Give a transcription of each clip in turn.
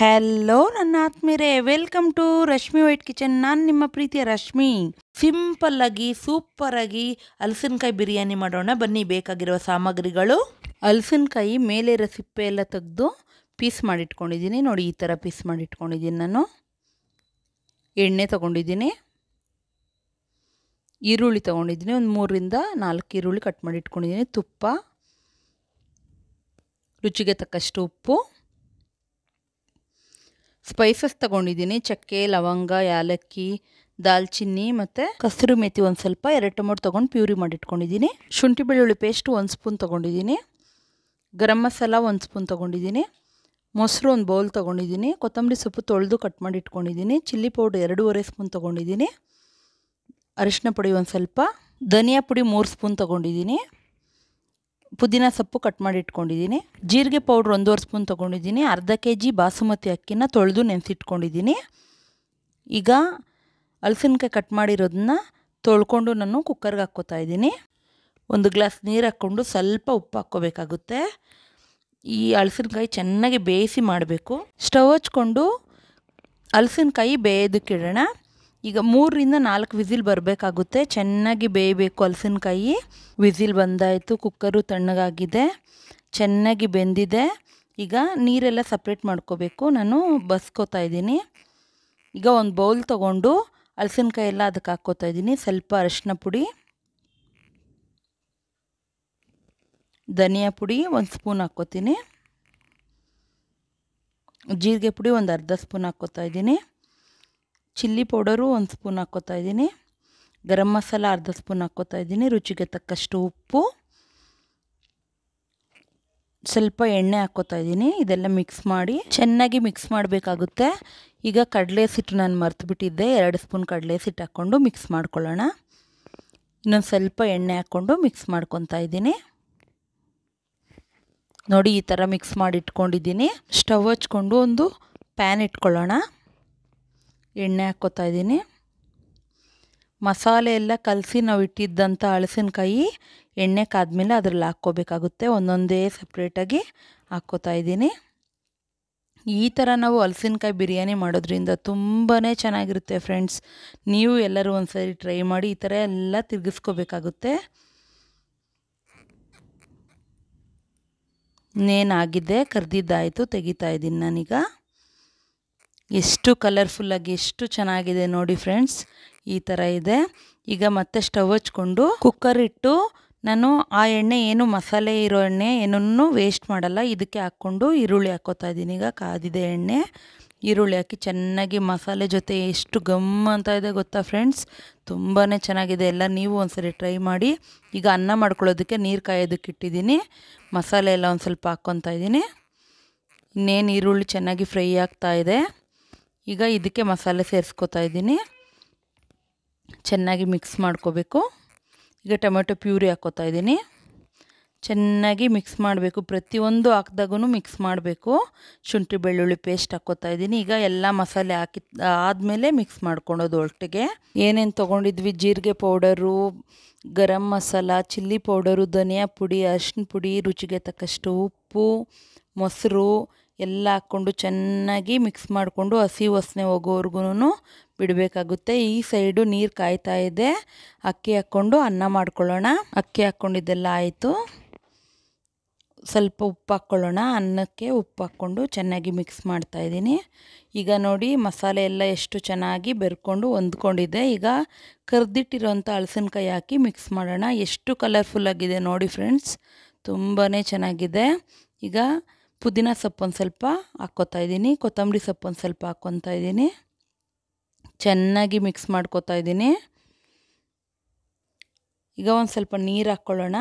hello ನನ್ನ ಆತ್ಮೀರೆ welcome to Rashmi white kitchen ನಾನು ನಿಮ್ಮ ಪ್ರೀತಿಯ ರಶ್ಮಿ ಸಿಂಪಲ್ಲಾಗಿ ಸೂಪರಾಗಿ ಹಲಸಿನಕಾಯಿ ಬಿರಿಯಾನಿ ಮಾಡೋಣ ಬನ್ನಿ ಬೇಕಾಗಿರುವ ಸಾಮಗ್ರಿಗಳು ಹಲಸಿನಕಾಯಿ ಮೇಲಿರೋ ಸಿಪ್ಪೆ ಎಲ್ಲ ತೆಗೆದು ಪೀಸ್ ಮಾಡಿಟ್ಕೊಂಡಿದ್ದೀನಿ ನೋಡಿ ಈ ಥರ ಪೀಸ್ ಮಾಡಿಟ್ಕೊಂಡಿದ್ದೀನಿ ನಾನು ಎಣ್ಣೆ ತೊಗೊಂಡಿದ್ದೀನಿ ಈರುಳ್ಳಿ ತೊಗೊಂಡಿದ್ದೀನಿ ಒಂದು ಮೂರರಿಂದ ನಾಲ್ಕು ಈರುಳ್ಳಿ ಕಟ್ ಮಾಡಿಟ್ಕೊಂಡಿದ್ದೀನಿ ತುಪ್ಪ ರುಚಿಗೆ ತಕ್ಕಷ್ಟು ಉಪ್ಪು ಸ್ಪೈಸಸ್ ತಗೊಂಡಿದ್ದೀನಿ ಚಕ್ಕೆ ಲವಂಗ ಯಾಲಕ್ಕಿ ದಾಲ್ಚಿನ್ನಿ ಮತ್ತು ಕಸರು ಮೇಥಿ ಒಂದು ಸ್ವಲ್ಪ ಎರಡು ಟೊಮೊಟೊ ತೊಗೊಂಡು ಪ್ಯೂರಿ ಮಾಡಿಟ್ಕೊಂಡಿದ್ದೀನಿ ಶುಂಠಿ ಬೆಳ್ಳುಳ್ಳಿ ಪೇಸ್ಟ್ ಒಂದು ಸ್ಪೂನ್ ತೊಗೊಂಡಿದ್ದೀನಿ ಗರಂ ಮಸಾಲ ಒಂದು ಸ್ಪೂನ್ ತೊಗೊಂಡಿದ್ದೀನಿ ಮೊಸರು ಒಂದು ಬೌಲ್ ತೊಗೊಂಡಿದ್ದೀನಿ ಕೊತ್ತಂಬರಿ ಸೊಪ್ಪು ತೊಳೆದು ಕಟ್ ಮಾಡಿ ಇಟ್ಕೊಂಡಿದ್ದೀನಿ ಚಿಲ್ಲಿ ಪೌಡರ್ ಎರಡೂವರೆ ಸ್ಪೂನ್ ತೊಗೊಂಡಿದ್ದೀನಿ ಅರಿಶಿನ ಪುಡಿ ಒಂದು ಸ್ವಲ್ಪ ಧನಿಯಾ ಪುಡಿ ಮೂರು ಸ್ಪೂನ್ ತೊಗೊಂಡಿದ್ದೀನಿ ಪುದೀನ ಸೊಪ್ಪು ಕಟ್ ಮಾಡಿ ಇಟ್ಕೊಂಡಿದ್ದೀನಿ ಜೀರಿಗೆ ಪೌಡ್ರ್ ಒಂದೂವರೆ ಸ್ಪೂನ್ ತೊಗೊಂಡಿದ್ದೀನಿ ಅರ್ಧ ಕೆ ಜಿ ಬಾಸುಮತಿ ಅಕ್ಕಿನ ತೊಳೆದು ನೆನೆಸಿಟ್ಕೊಂಡಿದ್ದೀನಿ ಈಗ ಹಲಸಿನಕಾಯಿ ಕಟ್ ಮಾಡಿರೋದನ್ನ ತೊಳ್ಕೊಂಡು ನಾನು ಕುಕ್ಕರ್ಗೆ ಹಾಕ್ಕೋತಾ ಇದ್ದೀನಿ ಒಂದು ಗ್ಲಾಸ್ ನೀರು ಹಾಕ್ಕೊಂಡು ಸ್ವಲ್ಪ ಉಪ್ಪು ಹಾಕ್ಕೋಬೇಕಾಗುತ್ತೆ ಈ ಹಲಸಿನಕಾಯಿ ಚೆನ್ನಾಗಿ ಬೇಯಿಸಿ ಮಾಡಬೇಕು ಸ್ಟವ್ ಹಚ್ಕೊಂಡು ಹಲಸಿನಕಾಯಿ ಬೇಯೋದಕ್ಕಿಡೋಣ ಈಗ ಮೂರರಿಂದ ನಾಲ್ಕು ವಿಸಿಲ್ ಬರಬೇಕಾಗುತ್ತೆ ಚೆನ್ನಾಗಿ ಬೇಯಬೇಕು ಹಲಸಿನಕಾಯಿ ವಿಸಿಲ್ ಬಂದಾಯಿತು ಕುಕ್ಕರು ತಣ್ಣಗಾಗಿದೆ ಚೆನ್ನಾಗಿ ಬೆಂದಿದೆ ಈಗ ನೀರೆಲ್ಲ ಸಪ್ರೇಟ್ ಮಾಡ್ಕೋಬೇಕು ನಾನು ಬಸ್ಕೋತಾ ಇದ್ದೀನಿ ಈಗ ಒಂದು ಬೌಲ್ ತೊಗೊಂಡು ಹಲಸಿನಕಾಯಿ ಎಲ್ಲ ಅದಕ್ಕೆ ಹಾಕ್ಕೋತಾ ಇದ್ದೀನಿ ಸ್ವಲ್ಪ ಅರಿಶಿನ ಪುಡಿ ಧನಿಯಾ ಪುಡಿ ಒಂದು ಸ್ಪೂನ್ ಹಾಕ್ಕೋತೀನಿ ಜೀರಿಗೆ ಪುಡಿ ಒಂದು ಅರ್ಧ ಸ್ಪೂನ್ ಹಾಕ್ಕೋತಾ ಇದ್ದೀನಿ ಚಿಲ್ಲಿ ಪೌಡರು ಒಂದು ಸ್ಪೂನ್ ಹಾಕ್ಕೋತಾ ಇದ್ದೀನಿ ಗರಂ ಮಸಾಲ ಅರ್ಧ ಸ್ಪೂನ್ ಹಾಕ್ಕೋತಾ ಇದ್ದೀನಿ ರುಚಿಗೆ ತಕ್ಕಷ್ಟು ಉಪ್ಪು ಸ್ವಲ್ಪ ಎಣ್ಣೆ ಹಾಕ್ಕೋತಾ ಇದ್ದೀನಿ ಇದೆಲ್ಲ ಮಿಕ್ಸ್ ಮಾಡಿ ಚೆನ್ನಾಗಿ ಮಿಕ್ಸ್ ಮಾಡಬೇಕಾಗುತ್ತೆ ಈಗ ಕಡಲೆ ಸಿಟ್ಟು ನಾನು ಮರ್ತು ಬಿಟ್ಟಿದ್ದೆ ಎರಡು ಸ್ಪೂನ್ ಕಡಲೆ ಸಿಟ್ಟು ಹಾಕ್ಕೊಂಡು ಮಿಕ್ಸ್ ಮಾಡ್ಕೊಳ್ಳೋಣ ಇನ್ನೊಂದು ಸ್ವಲ್ಪ ಎಣ್ಣೆ ಹಾಕ್ಕೊಂಡು ಮಿಕ್ಸ್ ಮಾಡ್ಕೊತಾ ಇದ್ದೀನಿ ನೋಡಿ ಈ ಥರ ಮಿಕ್ಸ್ ಮಾಡಿ ಇಟ್ಕೊಂಡಿದ್ದೀನಿ ಸ್ಟವ್ ಹಚ್ಕೊಂಡು ಒಂದು ಪ್ಯಾನ್ ಇಟ್ಕೊಳ್ಳೋಣ ಎಣ್ಣೆ ಹಾಕ್ಕೋತಾ ಇದ್ದೀನಿ ಮಸಾಲೆ ಎಲ್ಲ ಕಲಸಿ ನಾವು ಇಟ್ಟಿದ್ದಂಥ ಹಳಸಿನಕಾಯಿ ಎಣ್ಣೆ ಕಾದ್ಮೇಲೆ ಅದರಲ್ಲಿ ಹಾಕ್ಕೋಬೇಕಾಗುತ್ತೆ ಒಂದೊಂದೇ ಸಪ್ರೇಟಾಗಿ ಹಾಕ್ಕೋತಾ ಇದ್ದೀನಿ ಈ ಥರ ನಾವು ಹಲಸಿನಕಾಯಿ ಬಿರಿಯಾನಿ ಮಾಡೋದ್ರಿಂದ ತುಂಬಾ ಚೆನ್ನಾಗಿರುತ್ತೆ ಫ್ರೆಂಡ್ಸ್ ನೀವು ಎಲ್ಲರೂ ಒಂದ್ಸರಿ ಟ್ರೈ ಮಾಡಿ ಈ ಥರ ಎಲ್ಲ ತಿರುಗಿಸ್ಕೋಬೇಕಾಗುತ್ತೆ ನೇನಾಗಿದೆ ಕರ್ದಿದ್ದಾಯಿತು ತೆಗಿತಾ ಇದ್ದೀನಿ ನಾನೀಗ ಎಷ್ಟು ಕಲರ್ಫುಲ್ಲಾಗಿ ಎಷ್ಟು ಚೆನ್ನಾಗಿದೆ ನೋಡಿ ಫ್ರೆಂಡ್ಸ್ ಈ ಥರ ಇದೆ ಈಗ ಮತ್ತೆ ಸ್ಟವ್ ಹಚ್ಕೊಂಡು ಕುಕ್ಕರ್ ಇಟ್ಟು ನಾನು ಆ ಎಣ್ಣೆ ಏನು ಮಸಾಲೆ ಇರೋ ಎಣ್ಣೆ ಏನನ್ನೂ ವೇಸ್ಟ್ ಮಾಡಲ್ಲ ಇದಕ್ಕೆ ಹಾಕ್ಕೊಂಡು ಈರುಳ್ಳಿ ಹಾಕೋತಾ ಇದ್ದೀನಿ ಈಗ ಕಾದಿದೆ ಎಣ್ಣೆ ಈರುಳ್ಳಿ ಹಾಕಿ ಚೆನ್ನಾಗಿ ಮಸಾಲೆ ಜೊತೆ ಎಷ್ಟು ಗಮ್ ಅಂತ ಇದೆ ಗೊತ್ತಾ ಫ್ರೆಂಡ್ಸ್ ತುಂಬಾ ಚೆನ್ನಾಗಿದೆ ಎಲ್ಲ ನೀವು ಒಂದ್ಸರಿ ಟ್ರೈ ಮಾಡಿ ಈಗ ಅನ್ನ ಮಾಡ್ಕೊಳ್ಳೋದಕ್ಕೆ ನೀರು ಕಾಯೋದಕ್ಕೆ ಇಟ್ಟಿದ್ದೀನಿ ಮಸಾಲೆ ಎಲ್ಲ ಒಂದು ಸ್ವಲ್ಪ ಹಾಕ್ಕೊತಾ ಇದ್ದೀನಿ ಇನ್ನೇನು ಈರುಳ್ಳಿ ಚೆನ್ನಾಗಿ ಫ್ರೈ ಆಗ್ತಾ ಇದೆ ಈಗ ಇದಕ್ಕೆ ಮಸಾಲೆ ಸೇರಿಸ್ಕೊತಾ ಇದ್ದೀನಿ ಚೆನ್ನಾಗಿ ಮಿಕ್ಸ್ ಮಾಡ್ಕೋಬೇಕು ಈಗ ಟೊಮೆಟೊ ಪ್ಯೂರಿ ಹಾಕೋತಾ ಇದ್ದೀನಿ ಚೆನ್ನಾಗಿ ಮಿಕ್ಸ್ ಮಾಡಬೇಕು ಪ್ರತಿಯೊಂದು ಹಾಕಿದಾಗೂ ಮಿಕ್ಸ್ ಮಾಡಬೇಕು ಶುಂಠಿ ಬೆಳ್ಳುಳ್ಳಿ ಪೇಸ್ಟ್ ಹಾಕೋತಾ ಇದ್ದೀನಿ ಈಗ ಎಲ್ಲ ಮಸಾಲೆ ಹಾಕಿ ಆದಮೇಲೆ ಮಿಕ್ಸ್ ಮಾಡ್ಕೊಳೋದು ಒಟ್ಟಿಗೆ ಏನೇನು ತೊಗೊಂಡಿದ್ವಿ ಜೀರಿಗೆ powder garam masala chilli powder ಧನಿಯಾ ಪುಡಿ ಅರ್ಶಿನ ಪುಡಿ ರುಚಿಗೆ ತಕ್ಕಷ್ಟು ಉಪ್ಪು ಮೊಸರು ಎಲ್ಲ ಹಾಕ್ಕೊಂಡು ಚೆನ್ನಾಗಿ ಮಿಕ್ಸ್ ಮಾಡಿಕೊಂಡು ಹಸಿ ಹೊಸನೆ ಹೋಗೋವರೆಗೂ ಬಿಡಬೇಕಾಗುತ್ತೆ ಈ ಸೈಡು ನೀರು ಕಾಯ್ತಾ ಇದೆ ಅಕ್ಕಿ ಹಾಕ್ಕೊಂಡು ಅನ್ನ ಮಾಡ್ಕೊಳ್ಳೋಣ ಅಕ್ಕಿ ಹಾಕ್ಕೊಂಡಿದ್ದೆಲ್ಲ ಆಯಿತು ಸ್ವಲ್ಪ ಉಪ್ಪು ಹಾಕ್ಕೊಳ್ಳೋಣ ಅನ್ನಕ್ಕೆ ಉಪ್ಪು ಹಾಕ್ಕೊಂಡು ಚೆನ್ನಾಗಿ ಮಿಕ್ಸ್ ಮಾಡ್ತಾಯಿದ್ದೀನಿ ಈಗ ನೋಡಿ ಮಸಾಲೆ ಎಲ್ಲ ಎಷ್ಟು ಚೆನ್ನಾಗಿ ಬೆರ್ಕೊಂಡು ಹೊಂದ್ಕೊಂಡಿದ್ದೆ ಈಗ ಕರ್ದಿಟ್ಟಿರೋಂಥ ಹಲಸಿನಕಾಯಿ ಹಾಕಿ ಮಿಕ್ಸ್ ಮಾಡೋಣ ಎಷ್ಟು ಕಲರ್ಫುಲ್ ಆಗಿದೆ ನೋಡಿ ಫ್ರೆಂಡ್ಸ್ ತುಂಬಾ ಚೆನ್ನಾಗಿದೆ ಈಗ ಪುದೀನ ಸೊಪ್ಪು ಒಂದು ಸ್ವಲ್ಪ ಹಾಕ್ಕೋತಾ ಇದ್ದೀನಿ ಕೊತ್ತಂಬರಿ ಸೊಪ್ಪು ಒಂದು ಸ್ವಲ್ಪ ಹಾಕ್ಕೊತಾ ಇದ್ದೀನಿ ಚೆನ್ನಾಗಿ ಮಿಕ್ಸ್ ಮಾಡ್ಕೋತಾ ಇದ್ದೀನಿ ಈಗ ಒಂದು ಸ್ವಲ್ಪ ನೀರು ಹಾಕ್ಕೊಳ್ಳೋಣ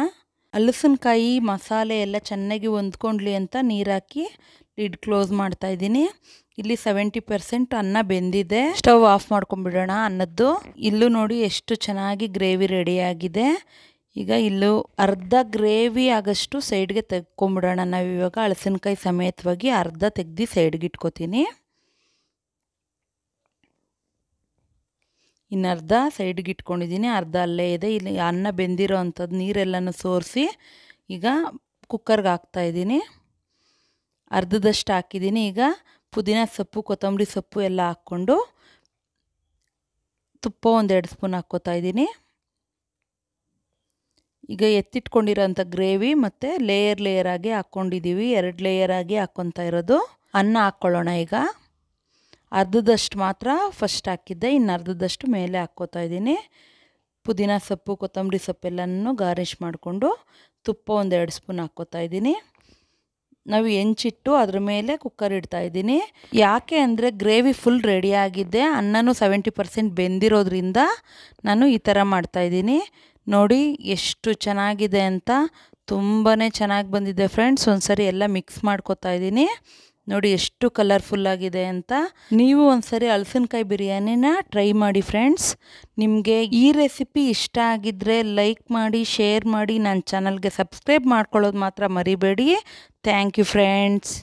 ಹಲಸಿನಕಾಯಿ ಮಸಾಲೆ ಎಲ್ಲ ಚೆನ್ನಾಗಿ ಹೊಂದ್ಕೊಂಡ್ಲಿ ಅಂತ ನೀರು ಹಾಕಿ ಲಿಡ್ ಕ್ಲೋಸ್ ಮಾಡ್ತಾ ಇದ್ದೀನಿ ಇಲ್ಲಿ ಸೆವೆಂಟಿ ಪರ್ಸೆಂಟ್ ಅನ್ನ ಬೆಂದಿದೆ ಸ್ಟವ್ ಆಫ್ ಮಾಡ್ಕೊಂಡ್ಬಿಡೋಣ ಅನ್ನದ್ದು ಇಲ್ಲೂ ನೋಡಿ ಎಷ್ಟು ಚೆನ್ನಾಗಿ ಗ್ರೇವಿ ರೆಡಿಯಾಗಿದೆ ಈಗ ಇಲ್ಲೂ ಅರ್ಧ ಗ್ರೇವಿ ಆಗಷ್ಟು ಸೈಡ್ಗೆ ತೆಗ್ಕೊಂಬಿಡೋಣ ನಾವು ಇವಾಗ ಹಳಸಿನಕಾಯಿ ಸಮೇತವಾಗಿ ಅರ್ಧ ತೆಗ್ದು ಸೈಡ್ಗೆ ಇಟ್ಕೋತೀನಿ ಇನ್ನು ಅರ್ಧ ಸೈಡ್ಗೆ ಇಟ್ಕೊಂಡಿದ್ದೀನಿ ಅರ್ಧ ಅಲ್ಲೇ ಇದೆ ಇಲ್ಲಿ ಅನ್ನ ಬೆಂದಿರೋ ಅಂಥದ್ದು ನೀರೆಲ್ಲನೂ ಸೋರಿಸಿ ಈಗ ಕುಕ್ಕರ್ಗೆ ಹಾಕ್ತಾಯಿದ್ದೀನಿ ಅರ್ಧದಷ್ಟು ಹಾಕಿದ್ದೀನಿ ಈಗ ಪುದೀನ ಸೊಪ್ಪು ಕೊತ್ತಂಬರಿ ಸೊಪ್ಪು ಎಲ್ಲ ಹಾಕ್ಕೊಂಡು ತುಪ್ಪ ಒಂದು ಎರಡು ಸ್ಪೂನ್ ಹಾಕ್ಕೋತಾ ಇದ್ದೀನಿ ಈಗ ಎತ್ತಿಟ್ಕೊಂಡಿರೋಂಥ ಗ್ರೇವಿ ಮತ್ತು ಲೇಯರ್ ಲೇಯರ್ ಆಗಿ ಹಾಕ್ಕೊಂಡಿದ್ದೀವಿ ಎರಡು ಲೇಯರ್ ಆಗಿ ಹಾಕ್ಕೊತಾ ಇರೋದು ಅನ್ನ ಹಾಕ್ಕೊಳ್ಳೋಣ ಈಗ ಅರ್ಧದಷ್ಟು ಮಾತ್ರ ಫಸ್ಟ್ ಹಾಕಿದ್ದೆ ಇನ್ನು ಅರ್ಧದಷ್ಟು ಮೇಲೆ ಹಾಕ್ಕೋತಾ ಇದ್ದೀನಿ ಪುದೀನ ಸೊಪ್ಪು ಕೊತ್ತಂಬರಿ ಸೊಪ್ಪೆಲ್ಲನೂ ಗಾರ್ನಿಷ್ ಮಾಡಿಕೊಂಡು ತುಪ್ಪ ಒಂದೆರಡು ಸ್ಪೂನ್ ಹಾಕ್ಕೋತಾ ಇದ್ದೀನಿ ನಾವು ಹೆಂಚಿಟ್ಟು ಅದ್ರ ಮೇಲೆ ಕುಕ್ಕರ್ ಇಡ್ತಾ ಇದ್ದೀನಿ ಯಾಕೆ ಅಂದರೆ ಗ್ರೇವಿ ಫುಲ್ ರೆಡಿ ಅನ್ನನೂ ಸೆವೆಂಟಿ ಪರ್ಸೆಂಟ್ ಬೆಂದಿರೋದ್ರಿಂದ ನಾನು ಈ ಥರ ಮಾಡ್ತಾಯಿದ್ದೀನಿ ನೋಡಿ ಎಷ್ಟು ಚೆನ್ನಾಗಿದೆ ಅಂತ ತುಂಬಾ ಚೆನ್ನಾಗಿ ಬಂದಿದೆ ಫ್ರೆಂಡ್ಸ್ ಒಂದು ಸರಿ ಎಲ್ಲ ಮಿಕ್ಸ್ ಮಾಡ್ಕೋತಾ ಇದ್ದೀನಿ ನೋಡಿ ಎಷ್ಟು ಕಲರ್ಫುಲ್ಲಾಗಿದೆ ಅಂತ ನೀವು ಒಂದು ಸರಿ ಹಲಸಿನಕಾಯಿ ಬಿರಿಯಾನಿನ ಟ್ರೈ ಮಾಡಿ ಫ್ರೆಂಡ್ಸ್ ನಿಮಗೆ ಈ ರೆಸಿಪಿ ಇಷ್ಟ ಆಗಿದ್ದರೆ ಲೈಕ್ ಮಾಡಿ ಶೇರ್ ಮಾಡಿ ನನ್ನ ಚಾನಲ್ಗೆ ಸಬ್ಸ್ಕ್ರೈಬ್ ಮಾಡ್ಕೊಳ್ಳೋದು ಮಾತ್ರ ಮರಿಬೇಡಿ ಥ್ಯಾಂಕ್ ಯು ಫ್ರೆಂಡ್ಸ್